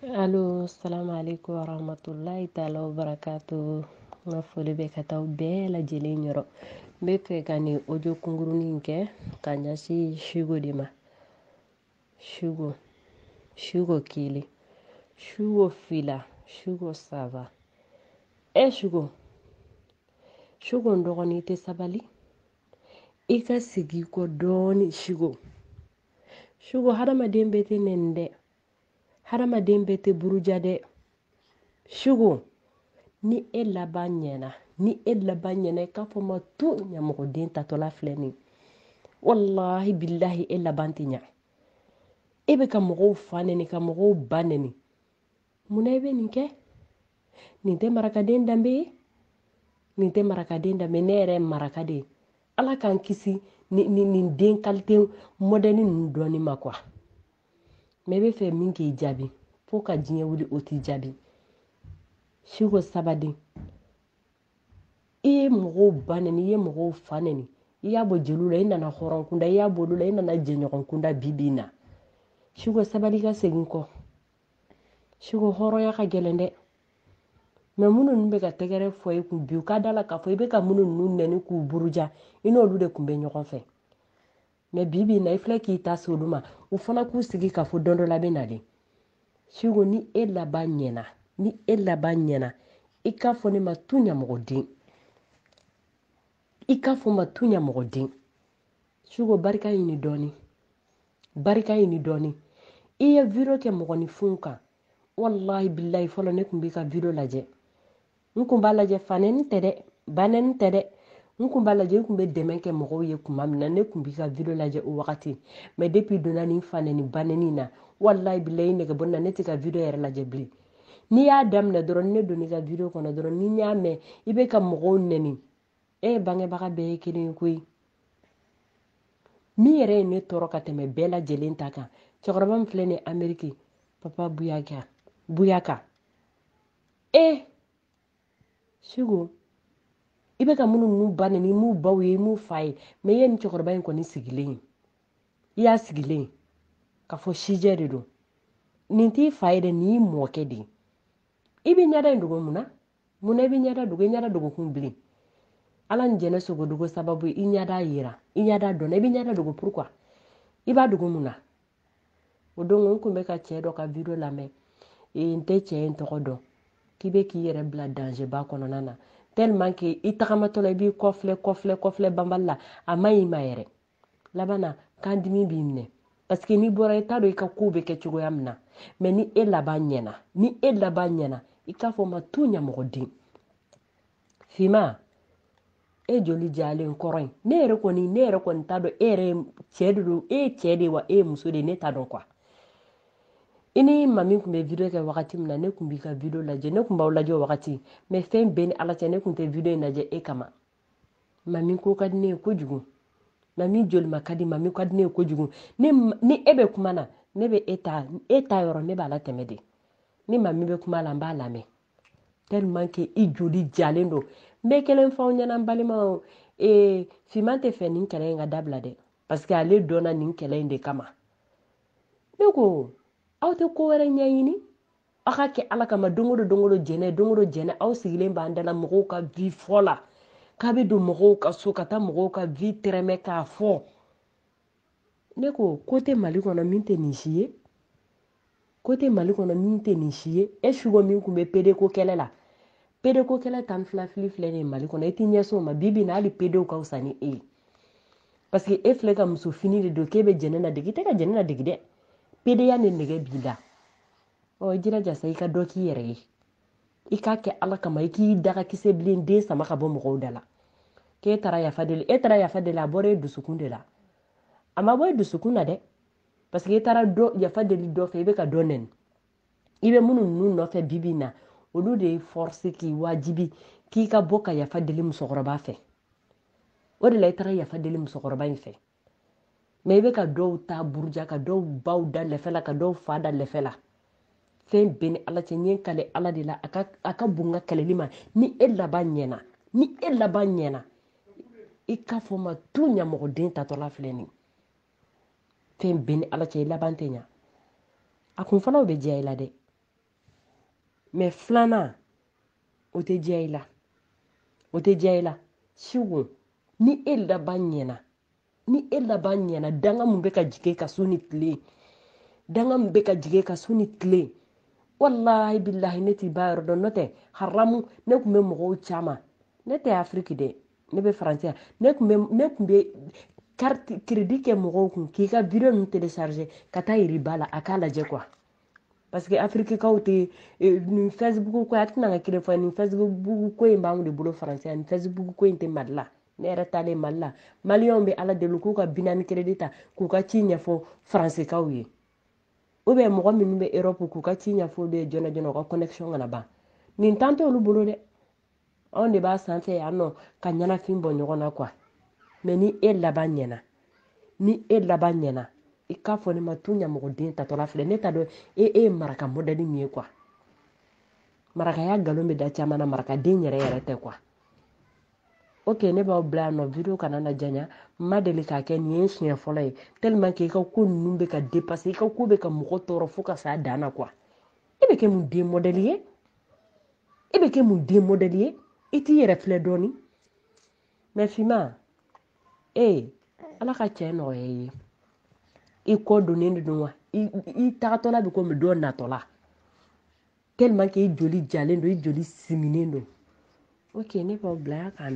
Allo salamu aleykum warahmatulahi taala wabarakatu n ka foli bɛ ka taa bɛɛ lajɛlen yɔrɔ n bɛ fɛ ka nin ojo kunkurunin kɛ ka ɲɛsin suko de ma suko suko kelen suko fila suko saba e suko suko n dɔgɔnin tɛ sabali i e ka sigi kɔ dɔɔnin suko suko hadamaden bɛɛ tɛ nɛni dɛ Hadamaden bɛɛ tɛ buruja dɛ suko ni e laban ɲɛna ni e laban ɲɛna i k'a fɔ ma to ɲamɔgɔden tatɔla filɛ nin walahi bilahi e laban tɛ ɲa e bɛ ka mɔgɔw fa nɛni ka mɔgɔw ba nɛni munna i bɛ nin kɛ nin tɛ marakaden danbe ye nin tɛ marakaden danbe ne yɛrɛ maraka de ala k'an kisi nin den kalite mɔdɛli ninnu dɔɔnin ma kuwa i bɛ fɛ min k'i jaabi fo ka diɲɛ wuli o t'i jaabi si ko sabaden i ye mɔgɔw ba nɛni i ye mɔgɔw fa nɛni i y'a bɔ jeliw la i nana hɔrɔn kunda i y'a bɔ olu la i nana jɛɲɔgɔn kunda bi bi in na si ko sabali ka segin kɔ si ko hɔrɔnya ka gɛlɛn dɛ mɛ minnu bɛ ka tɛgɛrɛ fɔ i kun bi u ka da la k'a fɔ i bɛ ka minnu ninnu nɛni k'u buruja i n'olu de kun bɛ ɲɔgɔn fɛ mɛ bi bi na i filɛ k'i ta se olu ma u fana k'u sigi k'a fɔ dɔn dɔ la bɛ na de sugu ni e laban ɲɛna ni e laban ɲɛna i k'a fɔ ne ma tu ɲamɔgɔden i k'a fɔ ma tu ɲamɔgɔden sugu barika ɲini dɔɔni barika ɲini dɔɔni i ye video kɛ mɔgɔninfinw kan walahi bilahi fɔlɔ ne tun b'i ka video lajɛ n kun b'a lajɛ fanɛni tɛ dɛ banɛni tɛ dɛ n kun b'a lajɛ n kun bɛ dɛmɛ kɛ mɔgɔw ye kuma min na ne kun b'i ka video lajɛ o wagati mɛ depi donna nin fanɛni banɛni na walayi bila i nɛgɛbɔ na ne tɛ ka video yɛrɛ lajɛ bilen n'i y'a daminɛ dɔrɔn ne don ka video kɔnɔ dɔrɔn ni y'a mɛn i bɛ ka mɔgɔw nɛni e ye bangebaga bɛɛ ye kelen ye koyi min yɛrɛ ye ne tɔɔrɔ ka tɛmɛ bɛɛ lajɛlen ta kan cɛkɔrɔba min filɛ ni ameriki papa buyaka buyaka e sugu i e bɛ ka minnu n'u ba neni i m'u baw ye i m'u fa ye mɛ i ye nin cɛkɔrɔba in kɔni sigilen i e y'a sigilen ka fɔ sijɛ de don nin t'i e fa ye dɛ nin y'i mɔkɛ de i bɛ ɲɛda in dogo mun na mun na i bɛ ɲɛda dogo i ɲɛda dogokun bilen ala ni jɛnɛ sogo dogo sababu i ɲɛda yira i ɲɛda dɔnna i bɛ ɲɛda dogo pourquoi i b'a dogo mun na o don n kun bɛ ka cɛ dɔ ka video lamɛn n tɛ cɛ in tɔgɔ dɔn k'i bɛ k'i yɛrɛ bila danger ba kɔnɔna na tellement ke i tagamatɔla i b'i kɔfilɛ kɔfilɛ kɔfilɛ banbali la a ma ɲi ma yɛrɛ laban kan dimi b'i minɛ paseke n'i bɔra i t'a dɔn i ka kow bɛ kɛ cogoya min na mɛ ni e laban ɲɛna ni e laban ɲɛna i k'a fɔ ma to ɲamɔgɔden finma e joli jalen kɔrɔ in ne yɛrɛ kɔni ne yɛrɛ kɔni t'a dɔn e yɛrɛ cɛ de don e ye cɛ de wa e ye muso de ne t'a dɔn kuwa i ni maa min kun bɛ video kɛ wagati min na ne kun b'i ka video lajɛ ne kun b'aw lajɛ o wagati mɛ fɛn bɛɛ ni ala cɛ ne kun tɛ video in lajɛ e kama mami ko ka di ne ye kojugu mami joli ma ka di mami ka di ne ye kojugu ne ni e bɛ kuma na ne bɛ e ta e ta yɔrɔ ne b'a latɛmɛ de ni mami bɛ kuma la n b'a lamɛn tellement que i joli jalen don n bɛ kelen f'aw ɲɛna n balimaw ee finman tɛ fɛ nin kɛlɛ in ka dabila dɛ parce que ale dɔnna nin kɛlɛ in de kama ne ko aw tɛ ko wɛrɛ ɲɛɲini aw ka kɛ ala kama don o don don jɛnɛ don o jɛnɛ aw sigilen b'an dala mɔgɔw ka vi fɔ la k'a bɛ don mɔgɔw ka so ka taa mɔgɔw ka vi tɛrɛmɛ k'a fɔ ne ko ko tɛ mali kɔnɔ min tɛ nin si ye ko tɛ mali kɔnɔ min tɛ nin si ye e sugo min tun bɛ pedeko kɛlɛ la pedeko kɛlɛ tan fila fili filɛ nin mali kɔnɔ e t'i ɲɛsin o ma bibi na hali pedew ka fisa ni e ye paseke e filɛ ka musofini de don k'e bɛ jɛnɛ na dege tɛ ka jɛnɛ na dege dɛ pedeya ni nɛgɛ b'i la i jilaja sa i ka dɔ k'i yɛrɛ ye i k'a kɛ ala kama i k'i daga kisɛ bilen den sama ka bɔ mɔgɔw da la k'e taara yafa deli e taara yafa deli a bɔra e dusukun de la a ma bɔ e dusukun na dɛ parce i taara dɔ yafa deli dɔ fɛ i bɛ ka dɔ nɛni i bɛ minnu ninnu nɔfɛ bibi na olu de ye force k'i wajibi k'i ka bɔ ka yafa deli musokɔrɔba fɛ o de la i e taara yafa deli musokɔrɔba in fɛ mɛ i bɛ ka dɔw ta buruja ka dɔw baw da lɛfɛ la ka dɔw fa da lɛfɛ la fɛn bɛɛ ni ala cɛ ɲɛ kale ala de la a ka bon ka kɛlɛli ma ni e laban ɲɛna ni e laban ɲɛna i k'a fɔ ma tu ɲamɔgɔden tatɔla filɛ nin fɛn bɛɛ ni ala cɛ i laban tɛ ɲa a kun fanaw bɛ diya i la dɛ mɛ filanan o tɛ diya i la o tɛ diya i la siwo ni e laban ɲɛna ni e laban ɲɛna danga mun bɛ ka jige ka su ni tile danga mun bɛ ka jige ka su ni tile wallahi billahi ne t'i ba yɔrɔ dɔn n'o tɛ haramu ne tun bɛ mɔgɔw caman ne tɛ afiriki dɛ ne bɛ faransi yan ne tun bɛ ne tun bɛ carte crédit kɛ mɔgɔw kun k'i ka vidéo ninnu télécharger ka taa yiri ba la a k'a lajɛ quoi parce que afirikikaw tɛ nin facebook ko a tɛna ka kelen fɔ nin facebook ko in b'anw de bolo faransi yan nin facebook ko in tɛ mali la ne yɛrɛ talen mali la maliyɛnw bɛ ala deli k'u ka binani kredi ta k'u ka ci ɲɛfɔ faransikaw ye u bɛ mɔgɔ minnu bɛ erɔpu k'u ka ci ɲɛfɔ olu ye jɔna jɔna u ka kɔnɛkisiyɔn kana ban nin tan tɛ olu bolo dɛ anw de b'a sanfɛ yan nɔ ka ɲɛnafin bɔ ɲɔgɔn na kuwa mɛ ni e laban ɲɛna ni e laban ɲɛna i k'a fɔ ne ma tu ɲamɔgɔden tatɔla filɛ ne ta dɔn e e ye maraka mɔdɛli min ye kuwa marakaya galon bɛ da caman na marakaden yɛrɛ yɛrɛ tɛ kuwa ok ne b'aw bila yan video kana na janya n ma deli k'a kɛ nin ye siɲɛ fɔlɔ ye tellement que ka ko ninnu bɛ ka dépasser i ka ko bɛ ka mɔgɔ tɔɔrɔ fo ka s'a dan na quoi e kɛ mun den mɔdɛli ye e bɛ kɛ mun den mɔdɛli ye i t'i yɛrɛ filɛ dɔɔni mɛ finma ee eh, ala ka cɛ nɔgɔya ye i kɔ donnen de don wa i tagatɔla bɛ komi dɔ natɔla tellement que joli jalen don i joli siminen don O kɛ ne bila k'an